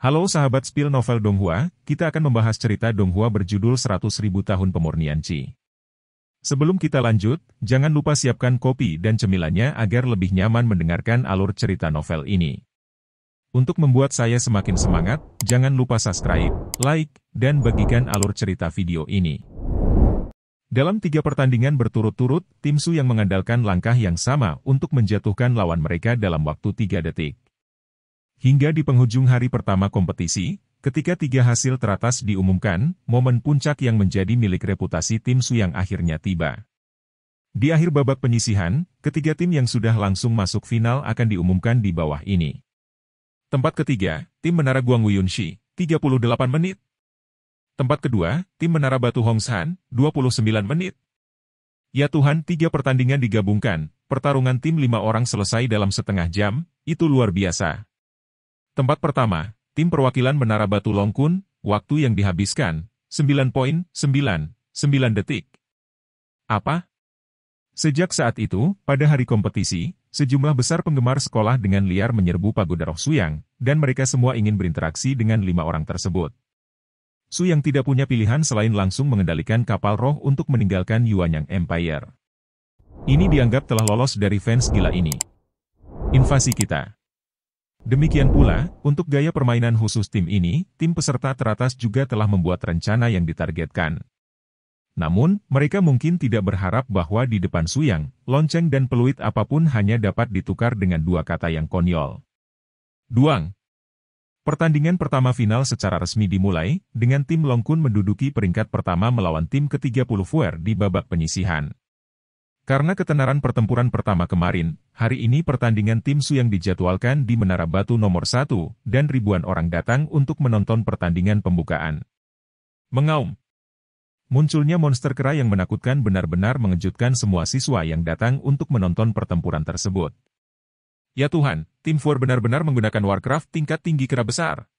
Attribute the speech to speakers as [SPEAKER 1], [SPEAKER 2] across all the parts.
[SPEAKER 1] Halo sahabat Spill Novel Donghua, kita akan membahas cerita Donghua berjudul 100.000 Tahun Pemurnian Qi. Sebelum kita lanjut, jangan lupa siapkan kopi dan cemilannya agar lebih nyaman mendengarkan alur cerita novel ini. Untuk membuat saya semakin semangat, jangan lupa subscribe, like, dan bagikan alur cerita video ini. Dalam tiga pertandingan berturut-turut, tim Su yang mengandalkan langkah yang sama untuk menjatuhkan lawan mereka dalam waktu tiga detik. Hingga di penghujung hari pertama kompetisi, ketika tiga hasil teratas diumumkan, momen puncak yang menjadi milik reputasi tim Su yang akhirnya tiba. Di akhir babak penyisihan, ketiga tim yang sudah langsung masuk final akan diumumkan di bawah ini. Tempat ketiga, tim Menara Guang Wuyunshi, 38 menit. Tempat kedua, tim Menara Batu Hongshan, 29 menit. Ya Tuhan, tiga pertandingan digabungkan, pertarungan tim lima orang selesai dalam setengah jam, itu luar biasa. Tempat pertama, tim perwakilan Menara Batu Longkun, waktu yang dihabiskan, sembilan poin, sembilan, detik. Apa? Sejak saat itu, pada hari kompetisi, sejumlah besar penggemar sekolah dengan liar menyerbu pagoda roh Suyang, dan mereka semua ingin berinteraksi dengan lima orang tersebut. Suyang tidak punya pilihan selain langsung mengendalikan kapal roh untuk meninggalkan Yuanyang Empire. Ini dianggap telah lolos dari fans gila ini. Invasi kita. Demikian pula, untuk gaya permainan khusus tim ini, tim peserta teratas juga telah membuat rencana yang ditargetkan. Namun, mereka mungkin tidak berharap bahwa di depan suyang, lonceng dan peluit apapun hanya dapat ditukar dengan dua kata yang konyol. Duang Pertandingan pertama final secara resmi dimulai, dengan tim Longkun menduduki peringkat pertama melawan tim ke-30 Fuer di babak penyisihan. Karena ketenaran pertempuran pertama kemarin, hari ini pertandingan tim Su yang dijadwalkan di Menara Batu nomor 1, dan ribuan orang datang untuk menonton pertandingan pembukaan. Mengaum. Munculnya monster kera yang menakutkan benar-benar mengejutkan semua siswa yang datang untuk menonton pertempuran tersebut. Ya Tuhan, tim Four benar-benar menggunakan Warcraft tingkat tinggi kera besar.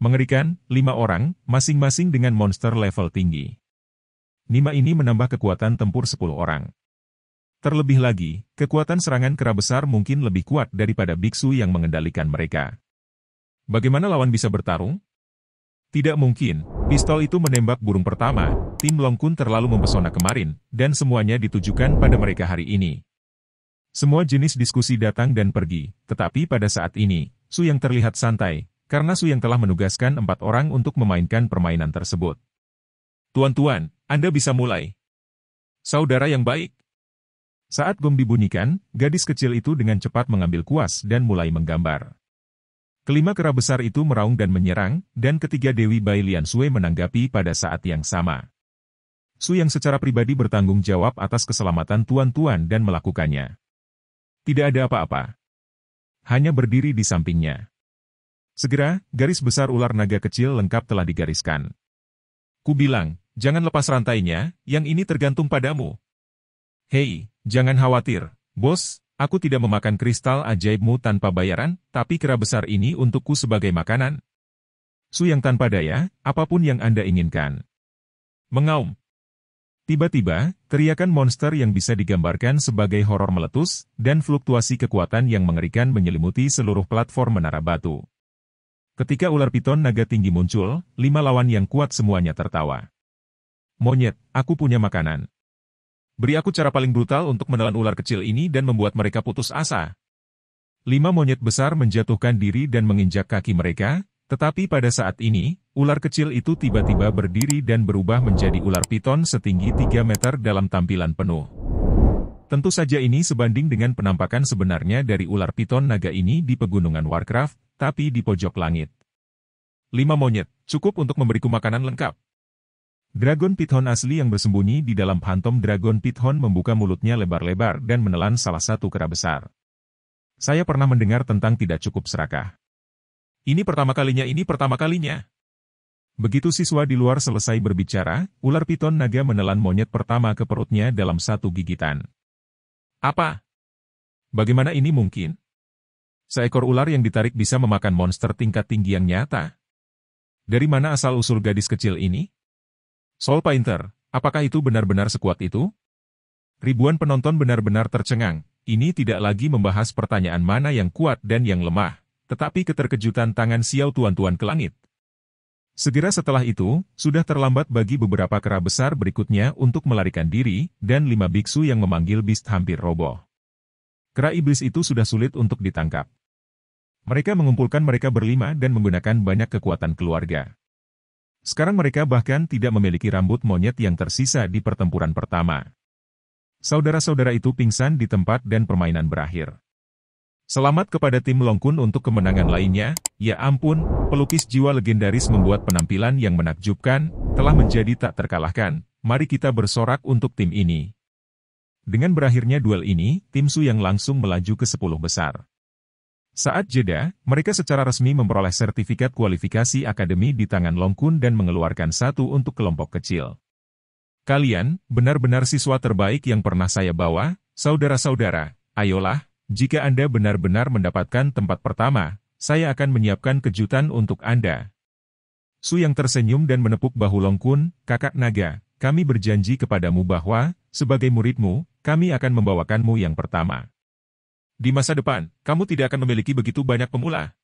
[SPEAKER 1] Mengerikan, lima orang, masing-masing dengan monster level tinggi. Nima ini menambah kekuatan tempur sepuluh orang. Terlebih lagi, kekuatan serangan kera besar mungkin lebih kuat daripada biksu yang mengendalikan mereka. Bagaimana lawan bisa bertarung? Tidak mungkin, pistol itu menembak burung pertama, tim Longkun terlalu mempesona kemarin, dan semuanya ditujukan pada mereka hari ini. Semua jenis diskusi datang dan pergi, tetapi pada saat ini, Su yang terlihat santai, karena Su yang telah menugaskan empat orang untuk memainkan permainan tersebut. Tuan-tuan, Anda bisa mulai. Saudara yang baik, saat gong dibunyikan, gadis kecil itu dengan cepat mengambil kuas dan mulai menggambar. Kelima kera besar itu meraung dan menyerang, dan ketiga Dewi Bai Lian Sui menanggapi pada saat yang sama. Su yang secara pribadi bertanggung jawab atas keselamatan tuan-tuan dan melakukannya. Tidak ada apa-apa. Hanya berdiri di sampingnya. Segera, garis besar ular naga kecil lengkap telah digariskan. Ku bilang, jangan lepas rantainya, yang ini tergantung padamu, Hei, jangan khawatir, bos, aku tidak memakan kristal ajaibmu tanpa bayaran, tapi kera besar ini untukku sebagai makanan. Su yang tanpa daya, apapun yang Anda inginkan. Mengaum. Tiba-tiba, teriakan monster yang bisa digambarkan sebagai horor meletus, dan fluktuasi kekuatan yang mengerikan menyelimuti seluruh platform menara batu. Ketika ular piton naga tinggi muncul, lima lawan yang kuat semuanya tertawa. Monyet, aku punya makanan. Beri aku cara paling brutal untuk menelan ular kecil ini dan membuat mereka putus asa. Lima monyet besar menjatuhkan diri dan menginjak kaki mereka, tetapi pada saat ini, ular kecil itu tiba-tiba berdiri dan berubah menjadi ular piton setinggi 3 meter dalam tampilan penuh. Tentu saja ini sebanding dengan penampakan sebenarnya dari ular piton naga ini di pegunungan Warcraft, tapi di pojok langit. Lima monyet, cukup untuk memberiku makanan lengkap. Dragon Python asli yang bersembunyi di dalam phantom Dragon Python membuka mulutnya lebar-lebar dan menelan salah satu kera besar. Saya pernah mendengar tentang tidak cukup serakah. Ini pertama kalinya, ini pertama kalinya. Begitu siswa di luar selesai berbicara, ular piton naga menelan monyet pertama ke perutnya dalam satu gigitan. Apa? Bagaimana ini mungkin? Seekor ular yang ditarik bisa memakan monster tingkat tinggi yang nyata. Dari mana asal-usul gadis kecil ini? Soul Painter, apakah itu benar-benar sekuat itu? Ribuan penonton benar-benar tercengang. Ini tidak lagi membahas pertanyaan mana yang kuat dan yang lemah, tetapi keterkejutan tangan Xiao tuan-tuan ke langit. Segera setelah itu, sudah terlambat bagi beberapa kera besar berikutnya untuk melarikan diri, dan lima biksu yang memanggil bis hampir roboh. Kera iblis itu sudah sulit untuk ditangkap. Mereka mengumpulkan mereka berlima dan menggunakan banyak kekuatan keluarga. Sekarang mereka bahkan tidak memiliki rambut monyet yang tersisa di pertempuran pertama. Saudara-saudara itu pingsan di tempat dan permainan berakhir. Selamat kepada tim Longkun untuk kemenangan lainnya, ya ampun, pelukis jiwa legendaris membuat penampilan yang menakjubkan, telah menjadi tak terkalahkan, mari kita bersorak untuk tim ini. Dengan berakhirnya duel ini, tim Su yang langsung melaju ke 10 besar. Saat jeda, mereka secara resmi memperoleh sertifikat kualifikasi akademi di tangan Longkun dan mengeluarkan satu untuk kelompok kecil. Kalian, benar-benar siswa terbaik yang pernah saya bawa, saudara-saudara, ayolah, jika Anda benar-benar mendapatkan tempat pertama, saya akan menyiapkan kejutan untuk Anda. Su yang tersenyum dan menepuk bahu Longkun, kakak naga, kami berjanji kepadamu bahwa, sebagai muridmu, kami akan membawakanmu yang pertama. Di masa depan, kamu tidak akan memiliki begitu banyak pemula.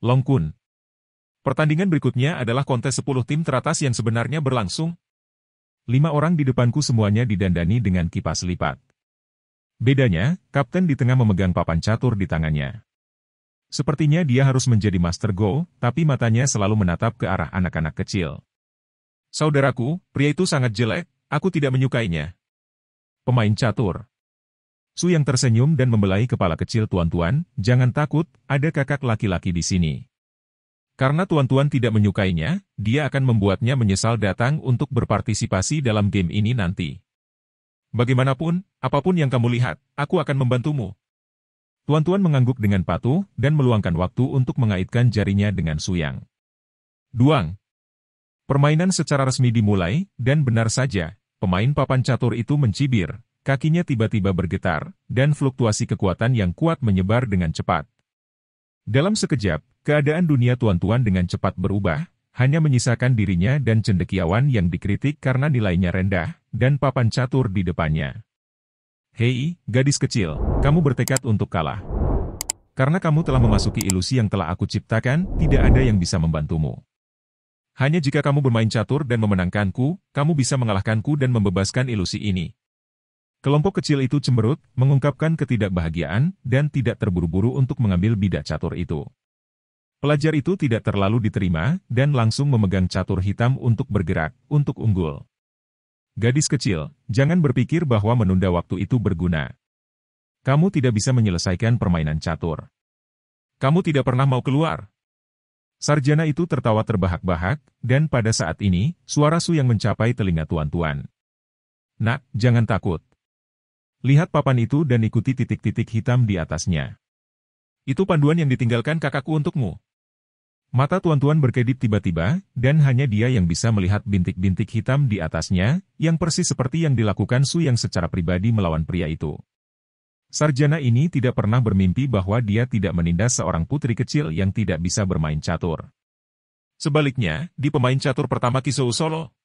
[SPEAKER 1] Long Kun Pertandingan berikutnya adalah kontes 10 tim teratas yang sebenarnya berlangsung. Lima orang di depanku semuanya didandani dengan kipas lipat. Bedanya, kapten di tengah memegang papan catur di tangannya. Sepertinya dia harus menjadi master go, tapi matanya selalu menatap ke arah anak-anak kecil. Saudaraku, pria itu sangat jelek, aku tidak menyukainya. Pemain catur. Su yang tersenyum dan membelai kepala kecil tuan-tuan, jangan takut, ada kakak laki-laki di sini. Karena tuan-tuan tidak menyukainya, dia akan membuatnya menyesal datang untuk berpartisipasi dalam game ini nanti. Bagaimanapun, apapun yang kamu lihat, aku akan membantumu. Tuan-tuan mengangguk dengan patuh dan meluangkan waktu untuk mengaitkan jarinya dengan Suyang. Duang. Permainan secara resmi dimulai, dan benar saja, pemain papan catur itu mencibir, Kakinya tiba-tiba bergetar, dan fluktuasi kekuatan yang kuat menyebar dengan cepat. Dalam sekejap, keadaan dunia tuan-tuan dengan cepat berubah, hanya menyisakan dirinya dan cendekiawan yang dikritik karena nilainya rendah, dan papan catur di depannya. Hei, gadis kecil, kamu bertekad untuk kalah. Karena kamu telah memasuki ilusi yang telah aku ciptakan, tidak ada yang bisa membantumu. Hanya jika kamu bermain catur dan memenangkanku, kamu bisa mengalahkanku dan membebaskan ilusi ini. Kelompok kecil itu cemberut, mengungkapkan ketidakbahagiaan, dan tidak terburu-buru untuk mengambil bidak catur itu. Pelajar itu tidak terlalu diterima, dan langsung memegang catur hitam untuk bergerak, untuk unggul. Gadis kecil, jangan berpikir bahwa menunda waktu itu berguna. Kamu tidak bisa menyelesaikan permainan catur. Kamu tidak pernah mau keluar. Sarjana itu tertawa terbahak-bahak, dan pada saat ini, suara Su yang mencapai telinga tuan-tuan. Nak, jangan takut. Lihat papan itu dan ikuti titik-titik hitam di atasnya. Itu panduan yang ditinggalkan kakakku untukmu. Mata tuan-tuan berkedip tiba-tiba, dan hanya dia yang bisa melihat bintik-bintik hitam di atasnya, yang persis seperti yang dilakukan Su yang secara pribadi melawan pria itu. Sarjana ini tidak pernah bermimpi bahwa dia tidak menindas seorang putri kecil yang tidak bisa bermain catur. Sebaliknya, di pemain catur pertama Kisou Solo,